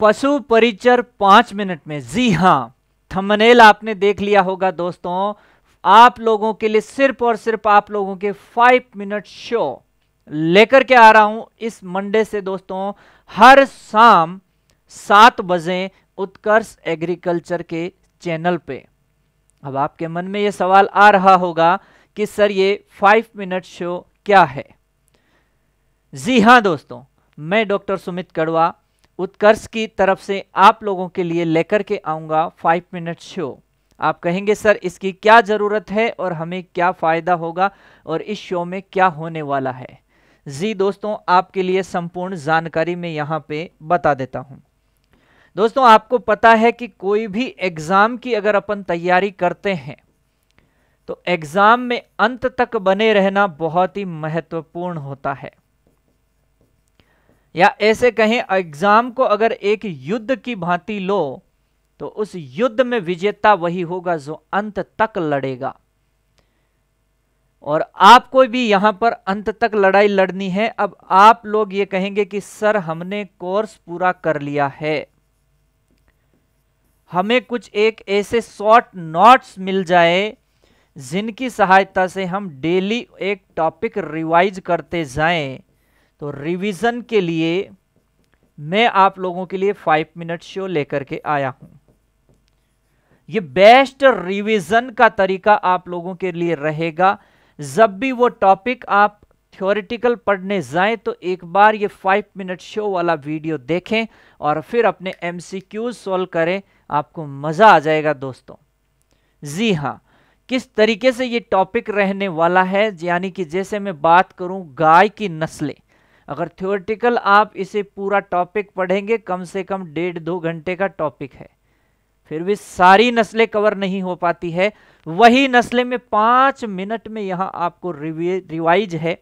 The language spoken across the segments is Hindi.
पशु परिचर पांच मिनट में जी हाँ थंबनेल आपने देख लिया होगा दोस्तों आप लोगों के लिए सिर्फ और सिर्फ आप लोगों के फाइव मिनट शो लेकर के आ रहा हूं इस मंडे से दोस्तों हर शाम सात बजे उत्कर्ष एग्रीकल्चर के चैनल पे अब आपके मन में यह सवाल आ रहा होगा कि सर ये फाइव मिनट शो क्या है जी हां दोस्तों मैं डॉक्टर सुमित कड़वा उत्कर्ष की तरफ से आप लोगों के लिए लेकर के आऊँगा फाइव मिनट शो आप कहेंगे सर इसकी क्या ज़रूरत है और हमें क्या फ़ायदा होगा और इस शो में क्या होने वाला है जी दोस्तों आपके लिए संपूर्ण जानकारी मैं यहाँ पे बता देता हूँ दोस्तों आपको पता है कि कोई भी एग्ज़ाम की अगर अपन तैयारी करते हैं तो एग्ज़ाम में अंत तक बने रहना बहुत ही महत्वपूर्ण होता है या ऐसे कहें एग्जाम को अगर एक युद्ध की भांति लो तो उस युद्ध में विजेता वही होगा जो अंत तक लड़ेगा और आपको भी यहां पर अंत तक लड़ाई लड़नी है अब आप लोग ये कहेंगे कि सर हमने कोर्स पूरा कर लिया है हमें कुछ एक ऐसे शॉर्ट नोट्स मिल जाए जिनकी सहायता से हम डेली एक टॉपिक रिवाइज करते जाएं तो रिवीजन के लिए मैं आप लोगों के लिए फाइव मिनट शो लेकर के आया हूं ये बेस्ट रिवीजन का तरीका आप लोगों के लिए रहेगा जब भी वो टॉपिक आप थियोरिटिकल पढ़ने जाएं तो एक बार ये फाइव मिनट शो वाला वीडियो देखें और फिर अपने एम सी क्यू सॉल्व करें आपको मज़ा आ जाएगा दोस्तों जी हाँ किस तरीके से ये टॉपिक रहने वाला है यानी कि जैसे मैं बात करूं गाय की नस्लें अगर थ्योरेटिकल आप इसे पूरा टॉपिक पढ़ेंगे कम से कम डेढ़ दो घंटे का टॉपिक है फिर भी सारी नस्लें कवर नहीं हो पाती है वही नस्लें में पांच मिनट में यहां आपको रिवाइज है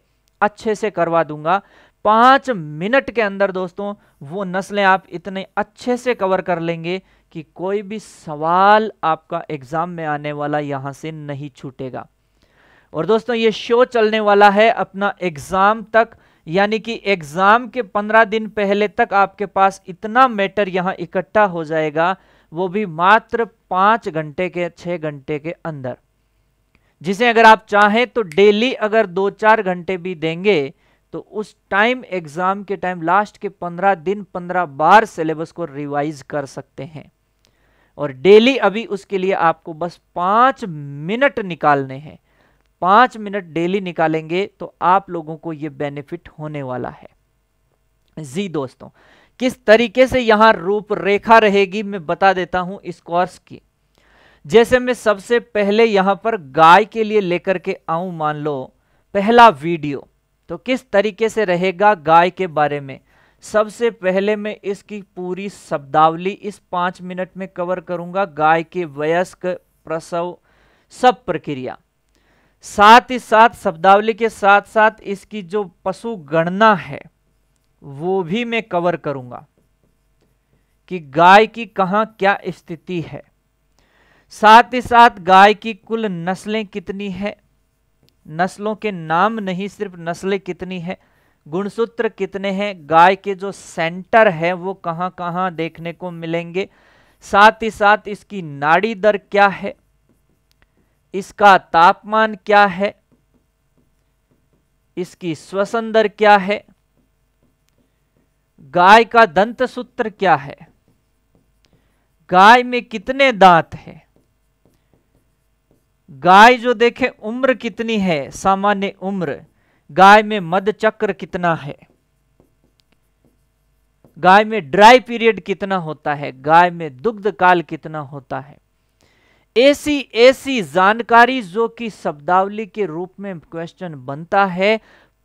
अच्छे से करवा दूंगा पांच मिनट के अंदर दोस्तों वो नस्लें आप इतने अच्छे से कवर कर लेंगे कि कोई भी सवाल आपका एग्ज़ाम में आने वाला यहां से नहीं छूटेगा और दोस्तों ये शो चलने वाला है अपना एग्ज़ाम तक यानी कि एग्ज़ाम के पंद्रह दिन पहले तक आपके पास इतना मैटर यहाँ इकट्ठा हो जाएगा वो भी मात्र पाँच घंटे के छह घंटे के अंदर जिसे अगर आप चाहें तो डेली अगर दो चार घंटे भी देंगे तो उस टाइम एग्ज़ाम के टाइम लास्ट के पंद्रह दिन पंद्रह बार सिलेबस को रिवाइज कर सकते हैं और डेली अभी उसके लिए आपको बस पाँच मिनट निकालने हैं पांच मिनट डेली निकालेंगे तो आप लोगों को यह बेनिफिट होने वाला है जी दोस्तों किस तरीके से यहां रूपरेखा रहेगी मैं बता देता हूं इस कोर्स की जैसे मैं सबसे पहले यहां पर गाय के लिए लेकर के आऊं मान लो पहला वीडियो तो किस तरीके से रहेगा गाय के बारे में सबसे पहले मैं इसकी पूरी शब्दावली इस पांच मिनट में कवर करूंगा गाय के वयस्क प्रसव सब प्रक्रिया साथ ही साथ शब्दावली के साथ साथ इसकी जो पशु गणना है वो भी मैं कवर करूंगा कि गाय की कहा क्या स्थिति है साथ ही साथ गाय की कुल नस्लें कितनी है नस्लों के नाम नहीं सिर्फ नस्लें कितनी है गुणसूत्र कितने हैं गाय के जो सेंटर है वो कहां कहां देखने को मिलेंगे साथ ही साथ इसकी नाड़ी दर क्या है इसका तापमान क्या है इसकी श्वसन दर क्या है गाय का दंत सूत्र क्या है गाय में कितने दांत है गाय जो देखे उम्र कितनी है सामान्य उम्र गाय में मद चक्र कितना है गाय में ड्राई पीरियड कितना होता है गाय में दुग्ध काल कितना होता है ऐसी ऐसी जानकारी जो कि शब्दावली के रूप में क्वेश्चन बनता है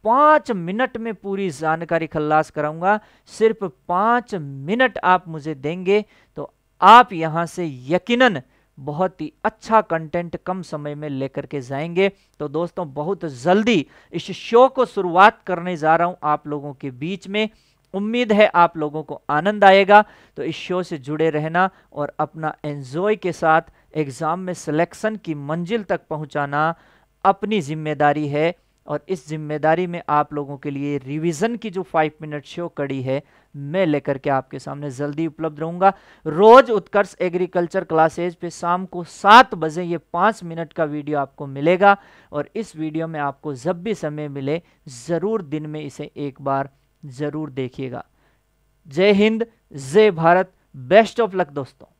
पांच मिनट में पूरी जानकारी खल्लास कराऊंगा सिर्फ पांच मिनट आप मुझे देंगे तो आप यहां से यकीनन बहुत ही अच्छा कंटेंट कम समय में लेकर के जाएंगे तो दोस्तों बहुत जल्दी इस शो को शुरुआत करने जा रहा हूं आप लोगों के बीच में उम्मीद है आप लोगों को आनंद आएगा तो इस शो से जुड़े रहना और अपना एंजॉय के साथ एग्ज़ाम में सिलेक्शन की मंजिल तक पहुंचाना अपनी जिम्मेदारी है और इस जिम्मेदारी में आप लोगों के लिए रिवीजन की जो फाइव मिनट शो कड़ी है मैं लेकर के आपके सामने जल्दी उपलब्ध रहूंगा रोज उत्कर्ष एग्रीकल्चर क्लासेज पे शाम को सात बजे ये पाँच मिनट का वीडियो आपको मिलेगा और इस वीडियो में आपको जब भी समय मिले ज़रूर दिन में इसे एक बार ज़रूर देखिएगा जय हिंद जय भारत बेस्ट ऑफ लक दोस्तों